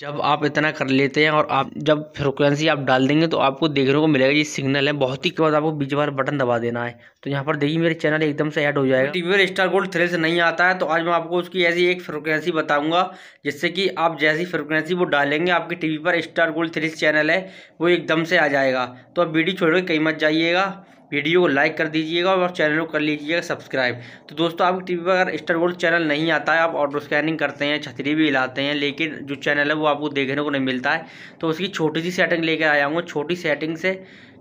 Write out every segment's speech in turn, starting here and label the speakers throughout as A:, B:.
A: जब आप इतना कर लेते हैं और आप जब फ्रिक्वेंसी आप डाल देंगे तो आपको देखने को मिलेगा ये सिग्नल है बहुत ही बाद आपको बीच बार बटन दबा देना है तो यहाँ पर देखिए मेरे चैनल एकदम से ऐड हो जाएगा टीवी पर स्टार गोल्ड थ्रिल से नहीं आता है तो आज मैं आपको उसकी ऐसी एक फ्रिक्वेंसी बताऊंगा जिससे कि आप जैसी फ्रिक्वेंसी वो डालेंगे आपके टी पर स्टार गोल्ड थ्रिल चैनल है वो एकदम से आ जाएगा तो आप वीडियो छोड़ के कहीं मत जाइएगा वीडियो को लाइक कर दीजिएगा और चैनल को कर लीजिएगा सब्सक्राइब तो दोस्तों आपकी टीवी पर अगर स्टार गोल्ड चैनल नहीं आता है आप ऑटो स्कैनिंग करते हैं छतरी भी हिलाते हैं लेकिन जो चैनल है वो आपको देखने को नहीं मिलता है तो उसकी छोटी सी सेटिंग लेकर आया हूँ छोटी सेटिंग से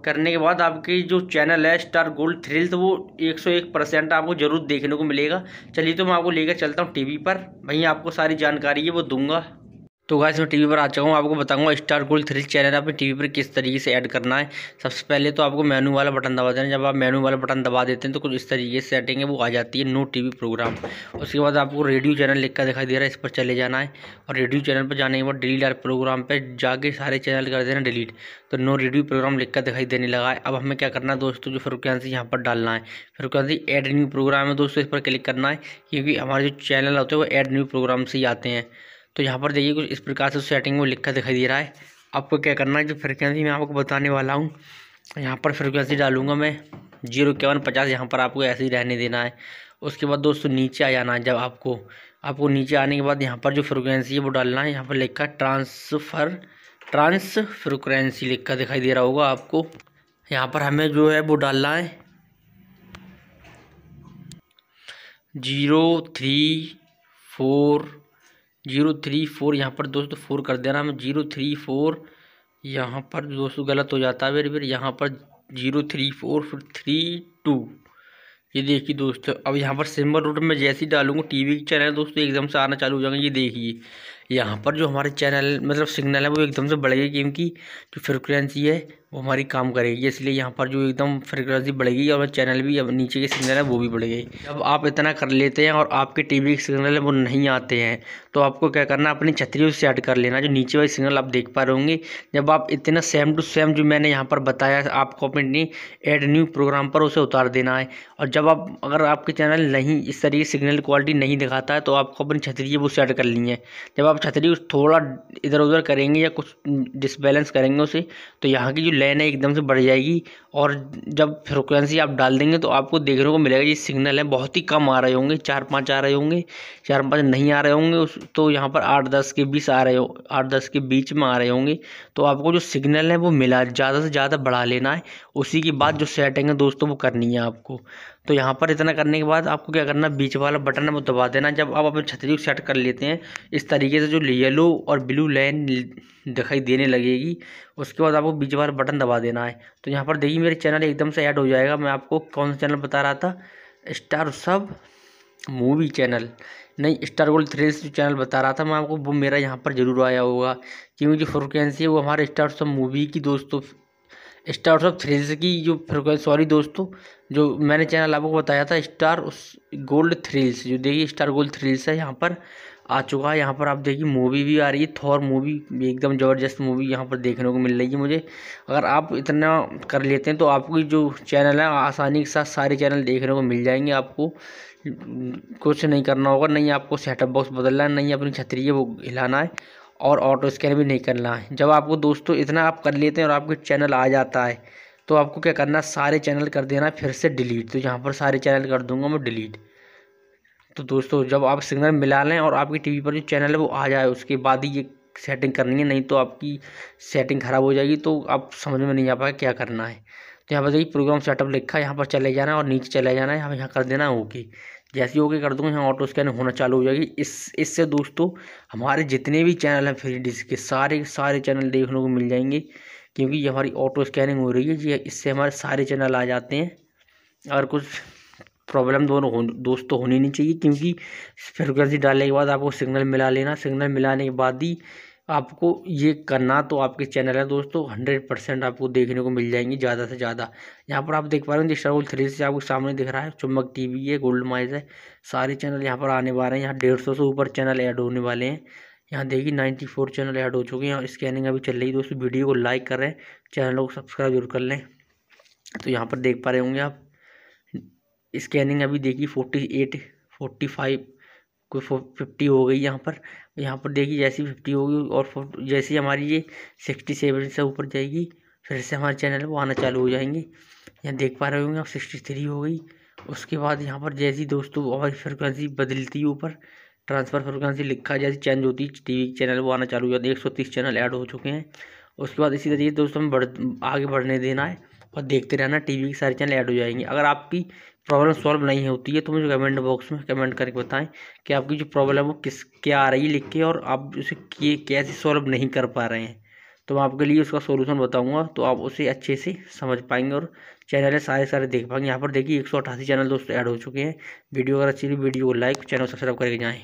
A: करने के बाद आपकी जो चैनल है स्टार गोल्ड थ्रिल तो वो 101 परसेंट आपको ज़रूर देखने को मिलेगा चलिए तो मैं आपको लेकर चलता हूँ टीवी पर वहीं आपको सारी जानकारी है वो दूंगा तो गाइस मैं टीवी पर आ चुका हूँ आपको बताऊंगा स्टार गोल थ्री चैनल अपनी टीवी पर किस तरीके से ऐड करना है सबसे पहले तो आपको मेनू वाला बटन दबा देना जब आप मेनू वाला बटन दबा देते हैं तो कुछ इस तरीके से सेटिंग है वो आ जाती है नो टीवी प्रोग्राम उसके बाद आपको रेडियो चैनल लिख कर दिखाई दे रहा है इस पर चले जाना है और रेडियो चैनल पर जाने के बाद डिलीट आर प्रोग्राम पर जाके सारे चैनल कर देना डिलीट तो नो रेडियो प्रोग्राम लिख कर दिखाई देने लगा है अब हमें क्या करना है दोस्तों जो फ्रिक्वेंसी यहाँ पर डालना है फ्रिक्वेंसी एड न्यू प्रोग्राम है दोस्तों इस पर क्लिक करना है क्योंकि हमारे जो चैनल होते हैं वो एड न्यू प्रोग्राम से ही आते हैं तो यहाँ पर देखिए कुछ इस प्रकार से सेटिंग में लिखा दिखाई दे रहा है आपको क्या करना है जो फ्रिक्वेंसी मैं आपको बताने वाला हूँ यहाँ पर फ्रिक्वेंसी डालूंगा मैं जीरो इक्यावन पचास यहाँ पर आपको ऐसे ही रहने देना है उसके बाद दोस्तों नीचे आ जाना है जब आपको आपको नीचे आने के बाद यहाँ पर जो फ्रिक्वेंसी है वो डालना है यहाँ पर लिखा ट्रांसफ़र ट्रांस फ्रिक्वेंसी लिखा दिखाई दे रहा होगा आपको यहाँ पर हमें जो है वो डालना है zero three four zero three four यहाँ पर दोस्तों फोर कर देना हमें जीरो थ्री फोर यहाँ पर दोस्तों गलत हो जाता है फिर फिर यहाँ पर जीरो थ्री फोर फिर थ्री टू ये देखिए दोस्तों अब यहाँ पर सिम्बल रूट में जैसे ही डालूंगा टीवी वी चैनल दोस्तों एकदम से आना चालू हो जाएंगे ये देखिए यहाँ पर जो हमारे चैनल मतलब सिग्नल है वो एकदम से बढ़ गई गेम जो फ्रिक्वेंसी है वो हमारी काम करेगी इसलिए यहाँ पर जो एकदम फ्रिक्वेंसी बढ़ेगी और चैनल भी अब नीचे के सिग्नल है वो भी बढ़ गई जब आप इतना कर लेते हैं और आपके टीवी के सिग्नल है वो नहीं आते हैं तो आपको क्या करना अपनी छतरी से ऐड कर लेना जो नीचे वाले सिग्नल आप देख पा रहे होंगे जब आप इतना सेम टू सेम जो मैंने यहाँ पर बताया आपको अपने एड न्यू प्रोग्राम पर उसे उतार देना है और जब आप अगर आपके चैनल नहीं इस तरीके सिग्नल क्वालिटी नहीं दिखाता है तो आपको अपनी छतरी वो सेट कर ली है जब आप आप छतरी उस थोड़ा इधर उधर करेंगे या कुछ डिसबैलेंस करेंगे उसे तो यहाँ की जो लाइन है एकदम से बढ़ जाएगी और जब फ्रिक्वेंसी आप डाल देंगे तो आपको देखने को मिलेगा ये सिग्नल है बहुत ही कम आ रहे होंगे चार पाँच आ रहे होंगे चार पाँच नहीं आ रहे होंगे उस तो यहाँ पर आठ दस के बीच आ रहे हो आठ दस के बीच में आ रहे होंगे तो आपको जो सिग्नल है वो मिला ज़्यादा से ज़्यादा बढ़ा लेना है उसी के बाद जो सेटिंग है दोस्तों वो करनी है आपको तो यहाँ पर इतना करने के बाद आपको क्या करना बीच वाला बटन है दबा देना जब आप अपने छतरी को सेट कर लेते हैं इस तरीके से जो येलो और ब्लू लाइन दिखाई देने लगेगी उसके बाद आपको बीच वाला बटन दबा देना है तो यहाँ पर देखिए मेरे चैनल एकदम से ऐड हो जाएगा मैं आपको कौन सा चैनल बता रहा था स्टार सब मूवी चैनल नहीं स्टार गोल्ड थ्रिल्स जो चैनल बता रहा था मैं आपको वो मेरा यहाँ पर ज़रूर आया होगा क्योंकि जो फ्रिक्वेंसी है वो हमारे स्टार सब मूवी की दोस्तों स्टार सब थ्रिल्स की जो फ्रिक्वेंसी सॉरी दोस्तों जो मैंने चैनल आपको बताया था स्टार उस गोल्ड थ्रिल्स जो देखिए स्टार गोल्ड थ्रिल्स है यहाँ पर आ चुका है यहाँ पर आप देखिए मूवी भी आ रही है थॉर मूवी एकदम ज़बरदस्त मूवी यहाँ पर देखने को मिल रही है मुझे अगर आप इतना कर लेते हैं तो आपकी जो चैनल है आसानी के साथ सारे चैनल देखने को मिल जाएंगे आपको कुछ नहीं करना होगा नहीं आपको सेटअप बॉक्स बदलना है नहीं अपनी छतरी है वो हिलाना है और ऑटो स्कैन भी नहीं करना है जब आपको दोस्तों इतना आप कर लेते हैं और आपके चैनल आ जाता है तो आपको क्या करना सारे चैनल कर देना फिर से डिलीट तो यहाँ पर सारे चैनल कर दूंगा मैं डिलीट तो दोस्तों जब आप सिग्नल मिला लें और आपकी टीवी पर जो चैनल है वो आ जाए उसके बाद ही ये सेटिंग करनी है नहीं तो आपकी सेटिंग ख़राब हो जाएगी तो आप समझ में नहीं आ पाएगा क्या करना है तो यहाँ पर देखिए प्रोग्राम सेटअप लिखा है यहाँ पर चले जाना है और नीचे चले जाना है यहाँ यहाँ कर देना ओके जैसे ओके कर दूँगा यहाँ ऑटो स्कैन होना चालू हो जाएगी इस इससे दोस्तों हमारे जितने भी चैनल हैं फ्री डिश के सारे सारे चैनल देखने को मिल जाएंगे क्योंकि ये हमारी ऑटो स्कैनिंग हो रही है जी इससे हमारे सारे चैनल आ जाते हैं और कुछ प्रॉब्लम दोनों हो दोस्तों होनी नहीं चाहिए क्योंकि फ्रिक्वेंसी डालने के बाद आपको सिग्नल मिला लेना सिग्नल मिलाने के बाद ही आपको ये करना तो आपके चैनल है दोस्तों हंड्रेड परसेंट आपको देखने को मिल जाएंगी ज़्यादा से ज़्यादा यहाँ पर आप देख पा रहे हो स्ट्रगल थ्री से आपको सामने दिख रहा है चुम्बक टीवी है गोल्ड माइज है सारे चैनल यहाँ पर आने वाले हैं यहाँ डेढ़ सौ से ऊपर चैनल ऐड होने वाले हैं यहाँ देखिए नाइन्टी फोर चैनल ऐड हो चुके हैं स्कैनिंग अभी चल रही है दोस्तों वीडियो को लाइक करें चैनल को सब्सक्राइब जरूर कर लें तो यहाँ पर देख पा रहे होंगे आप स्कैनिंग अभी देखिए फोर्टी एट फोर्टी फाइव कोई फिफ्टी हो गई यहाँ पर यहाँ पर देखिए जैसी फिफ्टी होगी और जैसी हमारी ये सिक्सटी सेवन से ऊपर जाएगी फिर से हमारे चैनल वो आना चालू हो जाएंगे यहाँ देख पा रहे होंगे आप सिक्सटी थ्री हो गई उसके बाद यहाँ पर जैसी दोस्तों और फ्रिक्वेंसी बदलती है ऊपर ट्रांसफ़र फ्रिक्वेंसी लिखा जैसी चेंज होती है टी चैनल वो आना चालू हो जाता है एक सौ तीस चैनल ऐड हो चुके हैं उसके बाद इसी तरीके दोस्तों हमें बढ़ आगे बढ़ने देना है और देखते रहना टीवी के सारे चैनल ऐड हो जाएंगे अगर आपकी प्रॉब्लम सॉल्व नहीं होती है तो मुझे कमेंट बॉक्स में कमेंट करके बताएं कि आपकी जो प्रॉब्लम है वो किस क्या आ रही है लिख के और आप उसे किए कैसे सॉल्व नहीं कर पा रहे हैं तो मैं आपके लिए उसका सोल्यूशन बताऊँगा तो आप उसे अच्छे से समझ पाएंगे और चैनल सारे सारे देख पाएंगे यहाँ पर देखिए एक सौ अठासी चैनल दोस्तों ऐड हो चुके हैं वीडियो अगर अच्छी वीडियो को लाइक चैनल सब्सक्राइब करके जाएँ